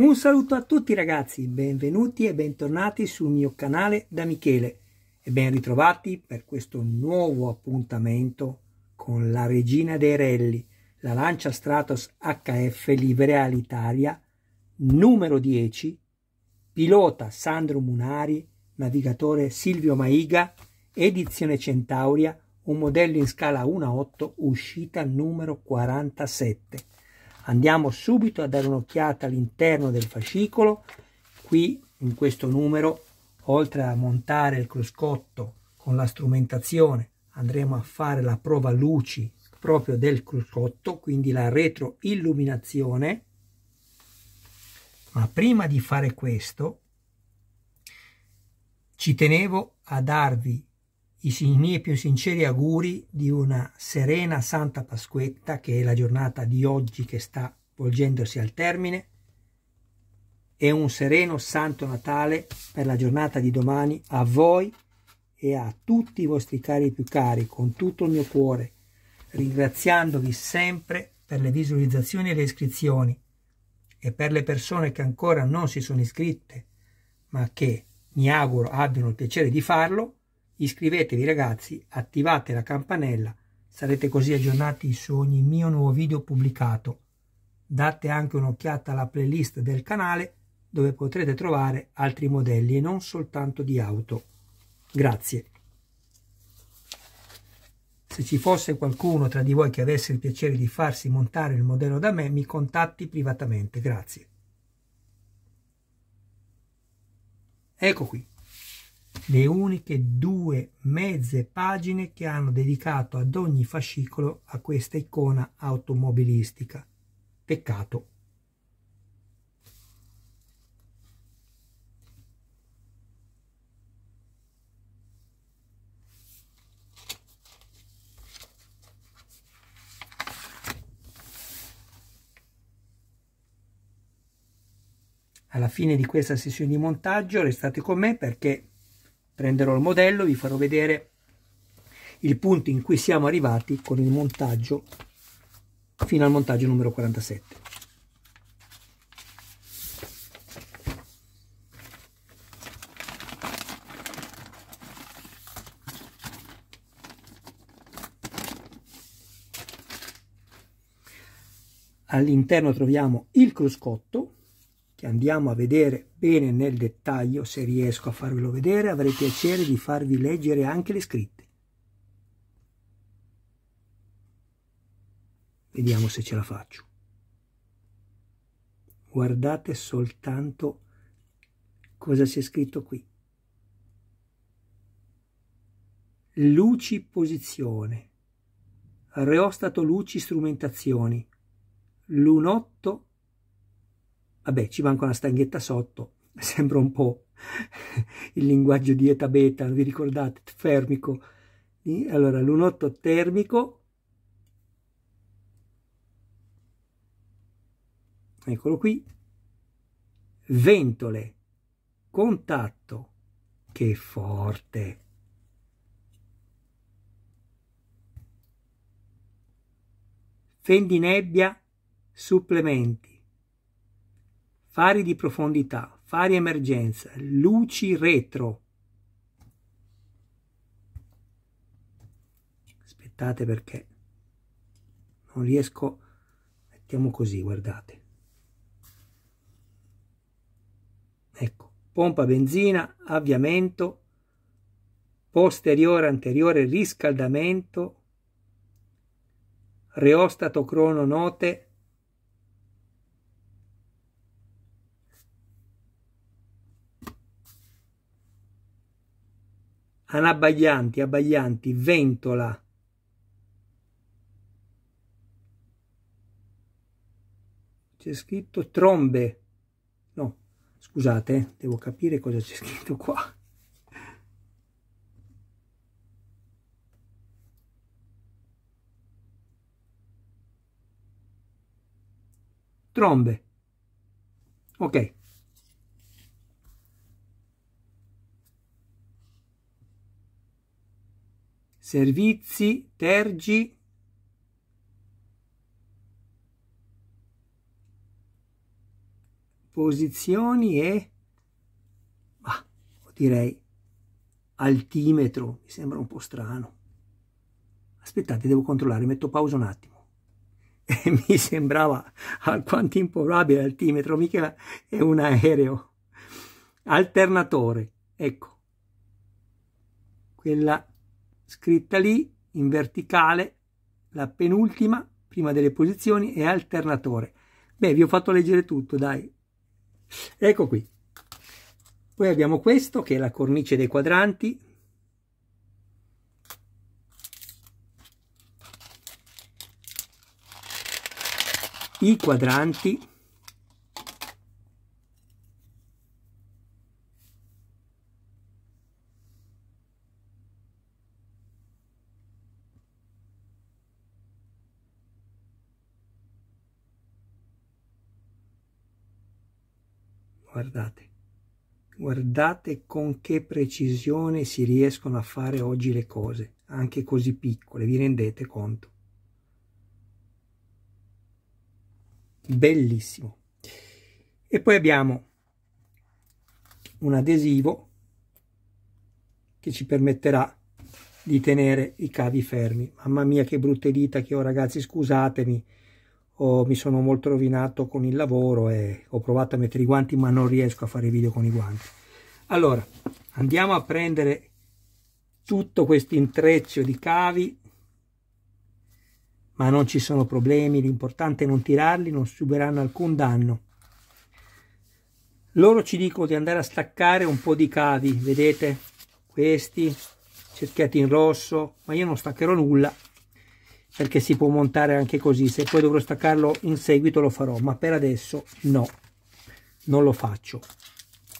Un saluto a tutti ragazzi, benvenuti e bentornati sul mio canale da Michele e ben ritrovati per questo nuovo appuntamento con la regina dei rally, la Lancia Stratos HF Livrea all'Italia, numero 10, pilota Sandro Munari, navigatore Silvio Maiga, edizione Centauria, un modello in scala 1-8, a uscita numero 47. Andiamo subito a dare un'occhiata all'interno del fascicolo. Qui in questo numero, oltre a montare il cruscotto con la strumentazione, andremo a fare la prova luci proprio del cruscotto, quindi la retroilluminazione. Ma prima di fare questo, ci tenevo a darvi i miei più sinceri auguri di una serena Santa Pasquetta, che è la giornata di oggi che sta volgendosi al termine, e un sereno Santo Natale per la giornata di domani a voi e a tutti i vostri cari più cari, con tutto il mio cuore, ringraziandovi sempre per le visualizzazioni e le iscrizioni e per le persone che ancora non si sono iscritte, ma che mi auguro abbiano il piacere di farlo, Iscrivetevi ragazzi, attivate la campanella, sarete così aggiornati su ogni mio nuovo video pubblicato. Date anche un'occhiata alla playlist del canale dove potrete trovare altri modelli e non soltanto di auto. Grazie. Se ci fosse qualcuno tra di voi che avesse il piacere di farsi montare il modello da me, mi contatti privatamente. Grazie. Ecco qui le uniche due mezze pagine che hanno dedicato ad ogni fascicolo a questa icona automobilistica. Peccato. Alla fine di questa sessione di montaggio restate con me perché prenderò il modello vi farò vedere il punto in cui siamo arrivati con il montaggio fino al montaggio numero 47 all'interno troviamo il cruscotto che andiamo a vedere bene nel dettaglio, se riesco a farvelo vedere, avrei piacere di farvi leggere anche le scritte. Vediamo se ce la faccio. Guardate soltanto cosa c'è scritto qui. Luci posizione, reostato luci strumentazioni, lunotto Vabbè, ci manca una stanghetta sotto, sembra un po' il linguaggio di eta beta, vi ricordate, fermico. Allora, l'unotto termico, eccolo qui, ventole, contatto, che forte. fendinebbia supplementi fari di profondità, fari emergenza, luci retro. Aspettate perché non riesco, mettiamo così, guardate. Ecco, pompa benzina, avviamento, posteriore, anteriore, riscaldamento, reostato crono note, Anabbaglianti, abbaglianti, ventola. C'è scritto trombe. No, scusate, eh, devo capire cosa c'è scritto qua. Trombe. Ok. servizi, tergi, posizioni e bah, direi altimetro, mi sembra un po' strano. Aspettate, devo controllare, metto pausa un attimo. E mi sembrava alquanto improbabile altimetro, mica è un aereo. Alternatore, ecco. Quella scritta lì in verticale, la penultima, prima delle posizioni e alternatore. Beh, vi ho fatto leggere tutto, dai. Ecco qui. Poi abbiamo questo che è la cornice dei quadranti. I quadranti. Guardate, guardate con che precisione si riescono a fare oggi le cose, anche così piccole, vi rendete conto? Bellissimo. E poi abbiamo un adesivo che ci permetterà di tenere i cavi fermi. Mamma mia che brutte dita che ho ragazzi, scusatemi oh, mi sono molto rovinato con il lavoro e ho provato a mettere i guanti ma non riesco a fare video con i guanti. Allora, andiamo a prendere tutto questo intreccio di cavi ma non ci sono problemi, l'importante è non tirarli, non subiranno alcun danno. Loro ci dicono di andare a staccare un po' di cavi, vedete? Questi, cerchiati in rosso, ma io non staccherò nulla perché si può montare anche così se poi dovrò staccarlo in seguito lo farò ma per adesso no non lo faccio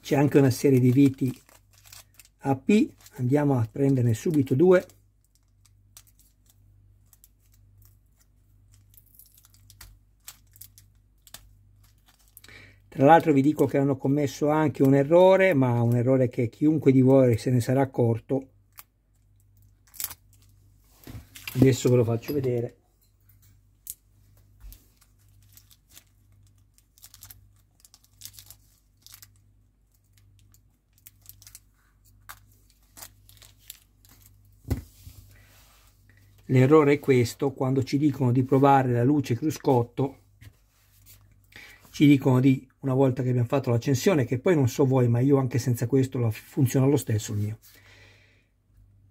c'è anche una serie di viti AP andiamo a prenderne subito due Tra l'altro vi dico che hanno commesso anche un errore, ma un errore che chiunque di voi se ne sarà accorto, adesso ve lo faccio vedere L'errore è questo, quando ci dicono di provare la luce cruscotto, ci dicono di, una volta che abbiamo fatto l'accensione, che poi non so voi, ma io anche senza questo funziona lo stesso il mio,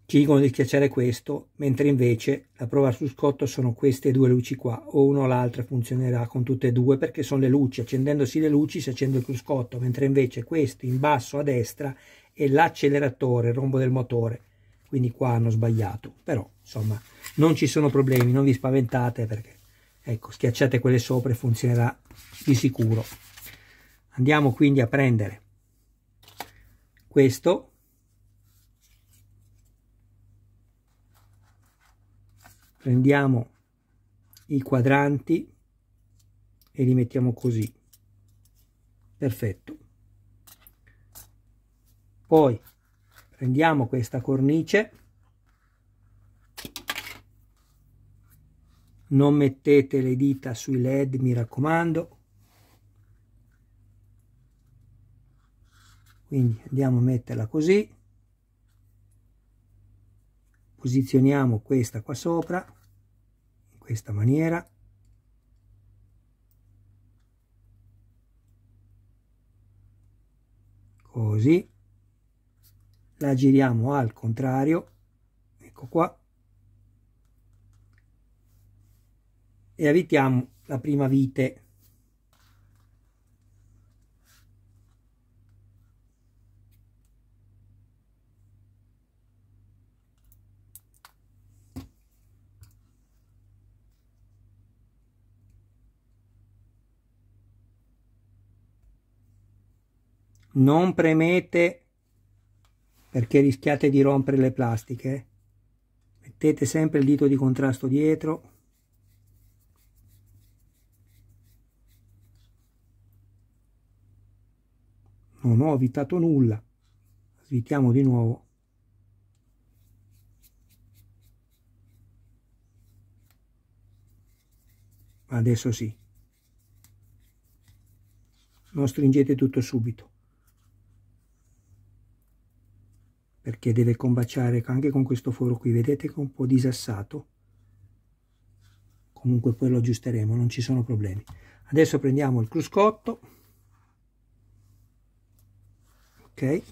ci dicono di schiacciare questo, mentre invece la prova su scotto sono queste due luci qua, o una o l'altra funzionerà con tutte e due perché sono le luci, accendendosi le luci si accende il cruscotto, mentre invece questo in basso a destra è l'acceleratore, il rombo del motore, quindi qua hanno sbagliato, però insomma non ci sono problemi, non vi spaventate perché ecco schiacciate quelle sopra e funzionerà di sicuro. Andiamo quindi a prendere questo prendiamo i quadranti e li mettiamo così perfetto poi prendiamo questa cornice non mettete le dita sui led mi raccomando quindi andiamo a metterla così posizioniamo questa qua sopra in questa maniera così la giriamo al contrario ecco qua e avvitiamo la prima vite non premete perché rischiate di rompere le plastiche eh? mettete sempre il dito di contrasto dietro non ho evitato nulla svitiamo di nuovo adesso sì non stringete tutto subito perché deve combaciare anche con questo foro qui, vedete che è un po' disassato. Comunque poi lo aggiusteremo, non ci sono problemi. Adesso prendiamo il cruscotto, ok,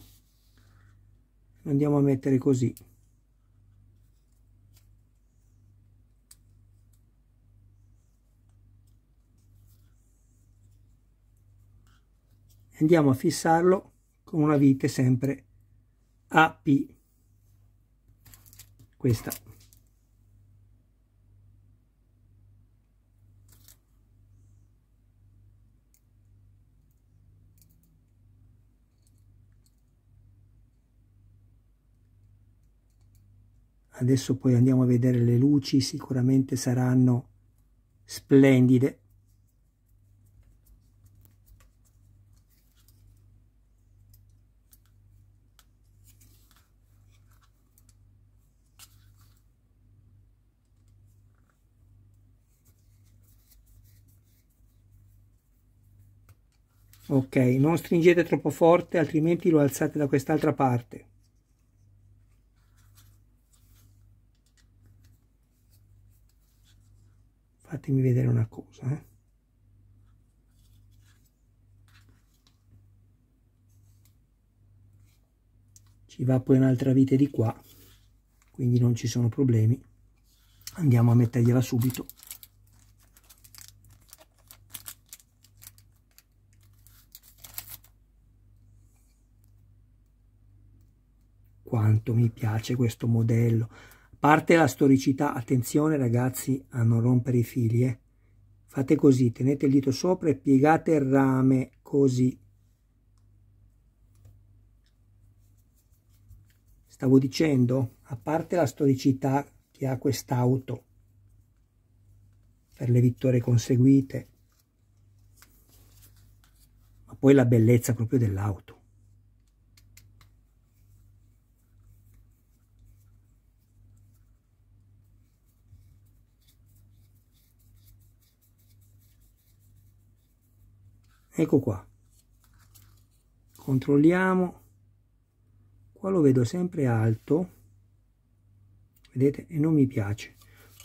lo andiamo a mettere così. Andiamo a fissarlo con una vite sempre AP questa adesso poi andiamo a vedere le luci sicuramente saranno splendide ok non stringete troppo forte altrimenti lo alzate da quest'altra parte fatemi vedere una cosa eh. ci va poi un'altra vite di qua quindi non ci sono problemi andiamo a mettergliela subito quanto mi piace questo modello. A parte la storicità, attenzione ragazzi a non rompere i fili, eh. Fate così, tenete il dito sopra e piegate il rame, così. Stavo dicendo, a parte la storicità che ha quest'auto, per le vittorie conseguite, ma poi la bellezza proprio dell'auto. ecco qua controlliamo qua lo vedo sempre alto vedete e non mi piace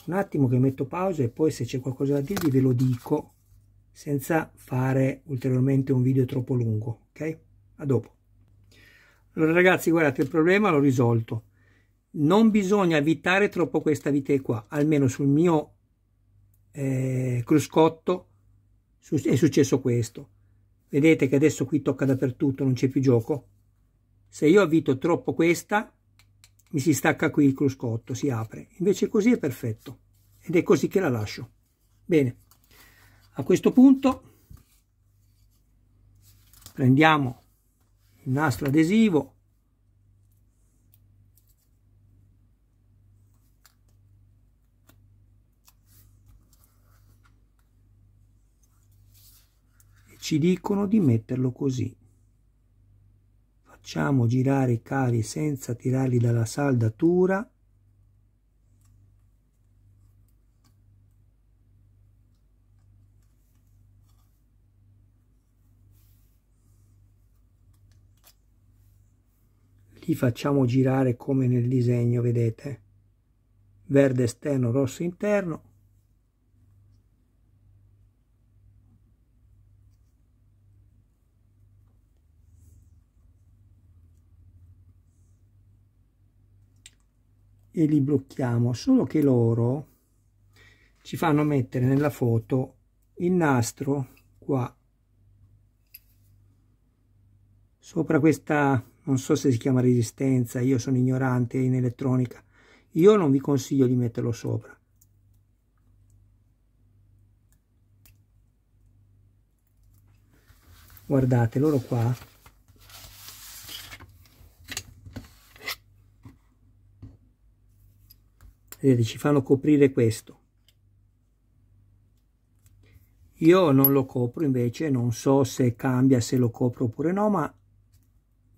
un attimo che metto pausa e poi se c'è qualcosa da dirvi ve lo dico senza fare ulteriormente un video troppo lungo ok a dopo allora ragazzi guardate il problema l'ho risolto non bisogna evitare troppo questa vite qua almeno sul mio eh, cruscotto è successo questo Vedete che adesso qui tocca dappertutto, non c'è più gioco. Se io avvito troppo questa, mi si stacca qui il cruscotto, si apre. Invece così è perfetto. Ed è così che la lascio. Bene. A questo punto prendiamo il nastro adesivo, ci dicono di metterlo così. Facciamo girare i cavi senza tirarli dalla saldatura. Li facciamo girare come nel disegno, vedete? Verde esterno, rosso interno, e li blocchiamo solo che loro ci fanno mettere nella foto il nastro qua sopra questa non so se si chiama resistenza io sono ignorante in elettronica io non vi consiglio di metterlo sopra guardate loro qua Vedete, ci fanno coprire questo. Io non lo copro invece, non so se cambia, se lo copro oppure no, ma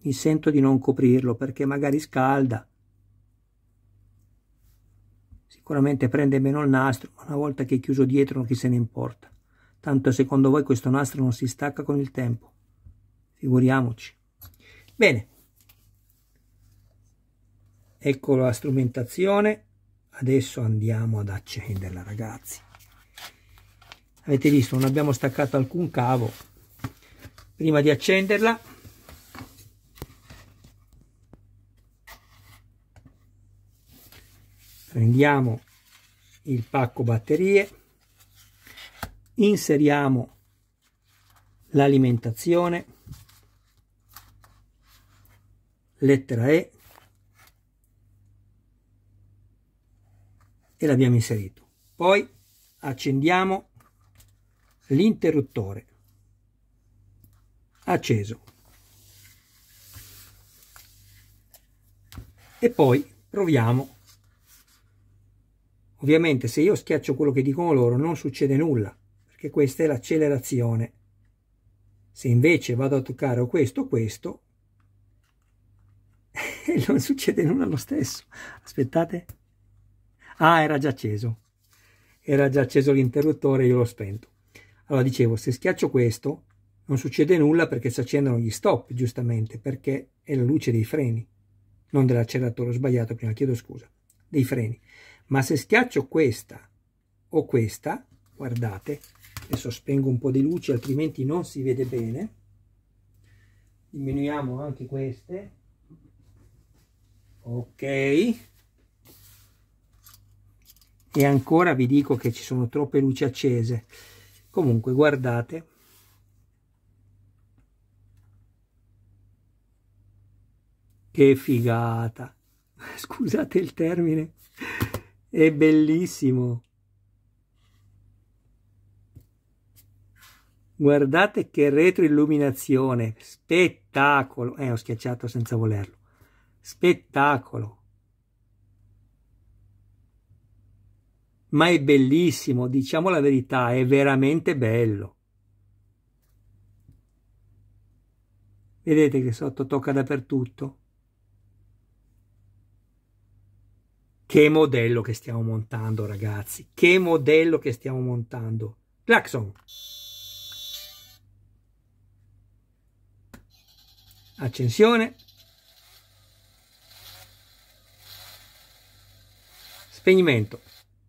mi sento di non coprirlo perché magari scalda. Sicuramente prende meno il nastro, ma una volta che è chiuso dietro chi se ne importa. Tanto secondo voi questo nastro non si stacca con il tempo. Figuriamoci. Bene. Ecco la strumentazione adesso andiamo ad accenderla ragazzi avete visto non abbiamo staccato alcun cavo prima di accenderla prendiamo il pacco batterie inseriamo l'alimentazione lettera E e l'abbiamo inserito. Poi accendiamo l'interruttore. Acceso. E poi proviamo. Ovviamente se io schiaccio quello che dicono loro non succede nulla, perché questa è l'accelerazione. Se invece vado a toccare o questo o questo, non succede nulla lo stesso. Aspettate. Ah, era già acceso. Era già acceso l'interruttore, io l'ho spento. Allora dicevo, se schiaccio questo, non succede nulla perché si accendono gli stop, giustamente, perché è la luce dei freni, non dell'acceleratore, ho sbagliato prima, chiedo scusa, dei freni. Ma se schiaccio questa o questa, guardate, adesso spengo un po' di luce, altrimenti non si vede bene, diminuiamo anche queste, ok, e ancora vi dico che ci sono troppe luci accese comunque guardate che figata scusate il termine è bellissimo guardate che retroilluminazione spettacolo eh ho schiacciato senza volerlo spettacolo ma è bellissimo, diciamo la verità, è veramente bello. Vedete che sotto tocca dappertutto? Che modello che stiamo montando, ragazzi! Che modello che stiamo montando! Claxon! Accensione. Spegnimento.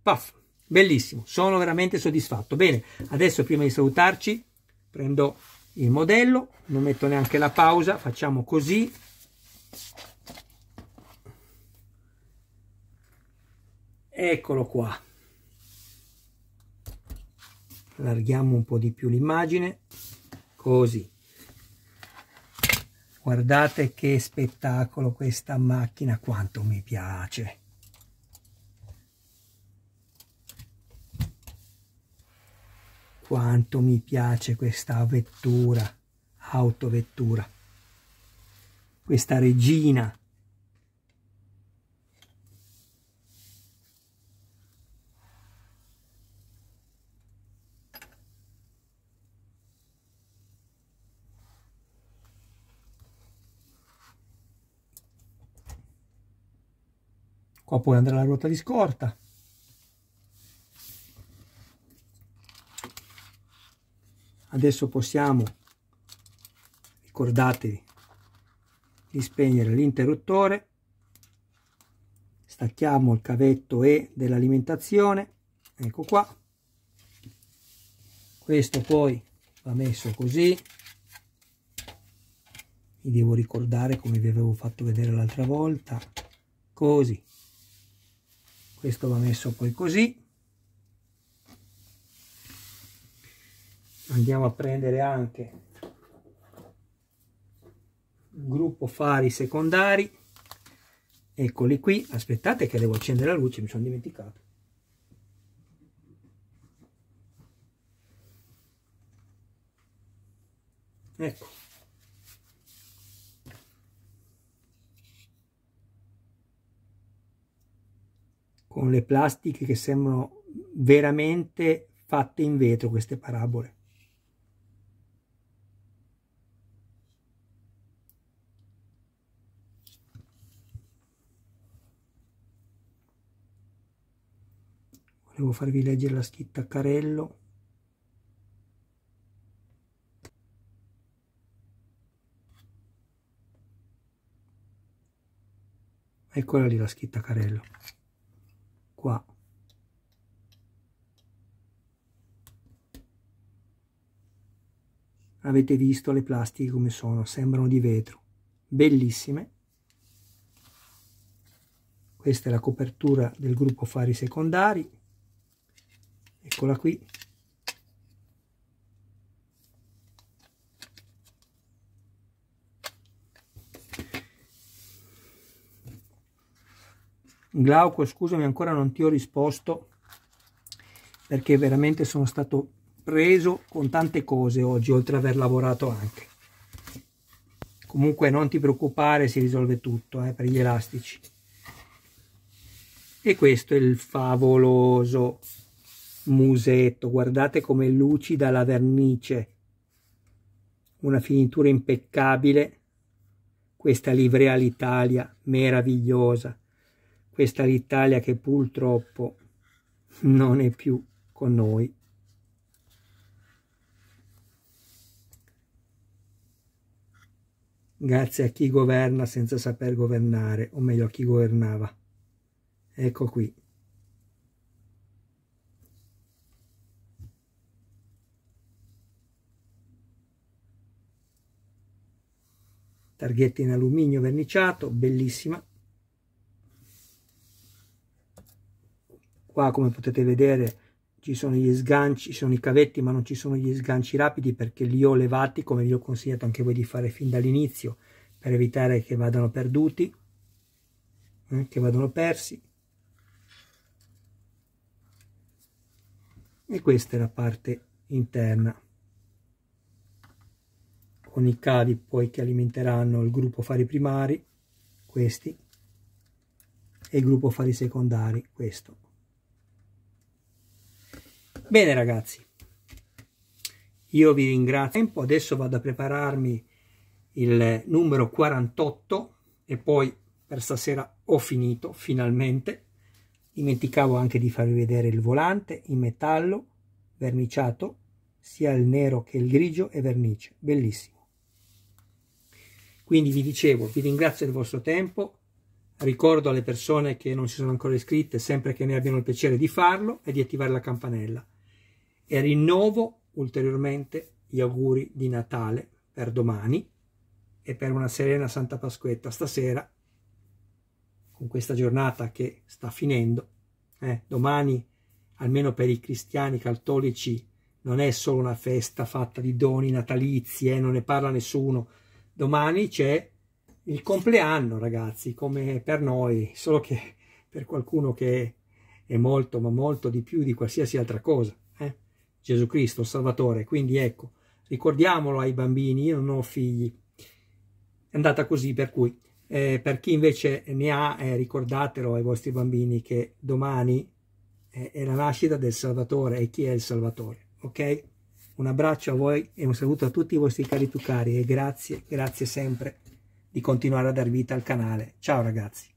Puff, bellissimo, sono veramente soddisfatto. Bene, adesso prima di salutarci prendo il modello, non metto neanche la pausa, facciamo così. Eccolo qua. Allarghiamo un po' di più l'immagine, così. Guardate che spettacolo questa macchina, quanto mi piace. Quanto mi piace questa vettura, autovettura, questa regina. Qua poi andare alla ruota di scorta. adesso possiamo ricordatevi di spegnere l'interruttore stacchiamo il cavetto E dell'alimentazione ecco qua questo poi va messo così mi devo ricordare come vi avevo fatto vedere l'altra volta così questo va messo poi così andiamo a prendere anche un gruppo fari secondari eccoli qui aspettate che devo accendere la luce mi sono dimenticato ecco con le plastiche che sembrano veramente fatte in vetro queste parabole devo farvi leggere la scritta Carello eccola lì la scritta Carello qua avete visto le plastiche come sono sembrano di vetro bellissime questa è la copertura del gruppo fari secondari eccola qui Glauco scusami ancora non ti ho risposto perché veramente sono stato preso con tante cose oggi oltre ad aver lavorato anche comunque non ti preoccupare si risolve tutto eh, per gli elastici e questo è il favoloso musetto, guardate come lucida la vernice, una finitura impeccabile, questa livrea all'Italia meravigliosa, questa l'Italia che purtroppo non è più con noi. Grazie a chi governa senza saper governare, o meglio a chi governava. Ecco qui. targhetta in alluminio verniciato, bellissima. Qua come potete vedere ci sono gli sganci, ci sono i cavetti ma non ci sono gli sganci rapidi perché li ho levati come vi ho consigliato anche voi di fare fin dall'inizio per evitare che vadano perduti, eh, che vadano persi. E questa è la parte interna con i cavi poi che alimenteranno il gruppo fari primari, questi, e il gruppo fari secondari, questo. Bene ragazzi, io vi ringrazio. Adesso vado a prepararmi il numero 48 e poi per stasera ho finito finalmente. Dimenticavo anche di farvi vedere il volante in metallo verniciato, sia il nero che il grigio e vernice. Bellissimo. Quindi vi dicevo, vi ringrazio del vostro tempo, ricordo alle persone che non si sono ancora iscritte, sempre che ne abbiano il piacere di farlo, e di attivare la campanella. E rinnovo ulteriormente gli auguri di Natale per domani e per una serena Santa Pasquetta stasera, con questa giornata che sta finendo. Eh, domani, almeno per i cristiani cattolici, non è solo una festa fatta di doni natalizi, eh, non ne parla nessuno, domani c'è il compleanno, ragazzi, come per noi, solo che per qualcuno che è molto, ma molto di più di qualsiasi altra cosa. Eh? Gesù Cristo, Salvatore. Quindi ecco, ricordiamolo ai bambini, io non ho figli. È andata così, per cui eh, per chi invece ne ha, eh, ricordatelo ai vostri bambini che domani è la nascita del Salvatore e chi è il Salvatore, ok? Un abbraccio a voi e un saluto a tutti i vostri cari tucari e grazie, grazie sempre di continuare a dar vita al canale. Ciao ragazzi!